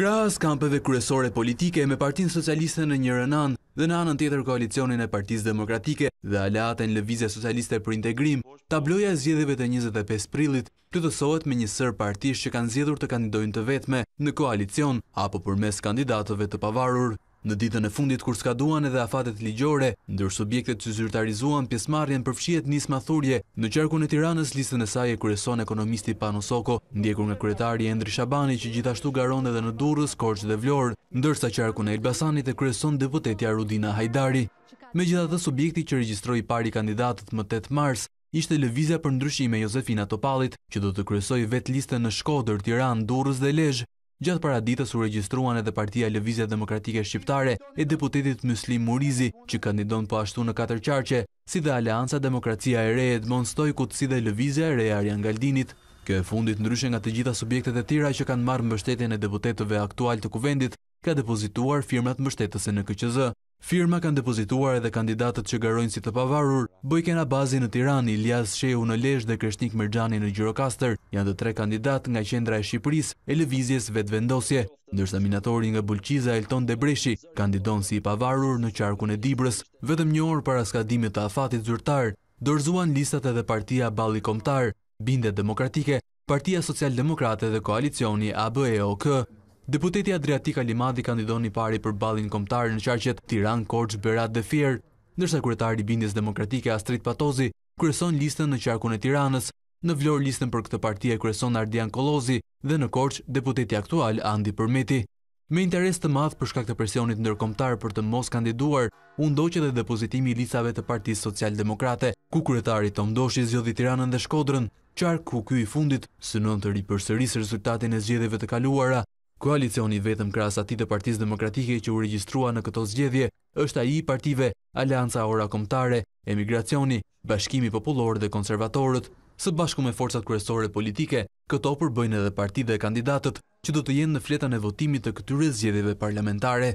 Kras kampeve kryesore politike me partin socialiste në një anë dhe në anën tjetër koalicionin e partiz demokratike dhe alaten lëvizja socialiste për integrim, tabloja zjedhive të 25 prilit plëtësohet me një sër partish që kanë zjedhur të kandidojnë të vetme në koalicion apo për mes kandidatëve të pavarur. Në ditën e fundit kur skaduan edhe afatet ligjore, ndër subjektet që zyrtarizuan pjesmarjen përfshiet njës thurje, në qarkun e tiranës listën e saj e kërëson ekonomisti Pano Soko, ndjekur nga kretari Endri Shabani që gjithashtu garon edhe në durës, korqë dhe vlorë, ndërsa qarkun e Elbasanit e kërëson deputetja Rudina Hajdari. Me gjitha dhe subjekti që registroj pari kandidatët më 8 mars, ishte Lëvizja për ndryshime Josefina Topalit, që do të kryesoj vet liste në Shkodër, Tiran, Durës dhe Lezhë, Gjatë para ditës u regjistruan edhe partia Lëvizja Demokratike Shqiptare e deputetit Muslim Murizi, që kandidon për po ashtu në katër qarqe, si dhe Alianca Demokracia e Re Edmond Stojkut, si dhe Lëvizja e Re Arjan Galdinit. Kjo e fundit ndryshe nga të gjitha subjektet e tira që kanë marë mbështetjen e deputetove aktual të kuvendit, ka depozituar firmat mbështetëse në KQZ. Firma kanë depozituar edhe kandidatët që garojnë si të pavarur, Bojkena Bazi në Tirani, Ljas Shehu në Lesh dhe Kreshnik Mërgjani në Gjirokaster, janë të tre kandidat nga qendra e Shqipëris e Levizjes vetë vendosje, ndërsa minatori nga Bulqiza Elton Debreshi kandidon si i pavarur në qarkun e Dibrës, vetëm një orë para skadimit të afatit zyrtar, dorzuan listat edhe partia Bali Komtar, Binde Demokratike, Partia Social Demokrate dhe Koalicioni ABEOK. Deputeti Adriatik Alimadi kandidon një pari për balin komtarë në qarqet Tiran, Korç, Berat dhe Fier, nërsa kuretari Bindis Demokratike Astrid Patozi kreson listën në qarkun e Tiranës, në vlorë listën për këtë partia kreson Ardian Kolozi dhe në Korç, deputeti aktual Andi Përmeti. Me interes të madhë për shkak të presionit nërkomtarë për të mos kandiduar, unë që dhe depozitimi i lisave të parti social-demokrate, ku kuretari të Doshi zjodhi Tiranën dhe Shkodrën, qarë ku kuj i fundit, së të ripërsëris rezultatin e zgjedeve të kaluara, Koalicioni vetëm krasë ati të partiz demokratike që u registrua në këto zgjedhje është a i partive Alianca Ora Komtare, Emigracioni, Bashkimi Populor dhe Konservatorët. Së bashku me forcat kresore politike, këto përbëjnë edhe partide e kandidatët që do të jenë në fletan e votimit të këtyre zgjedhjeve parlamentare.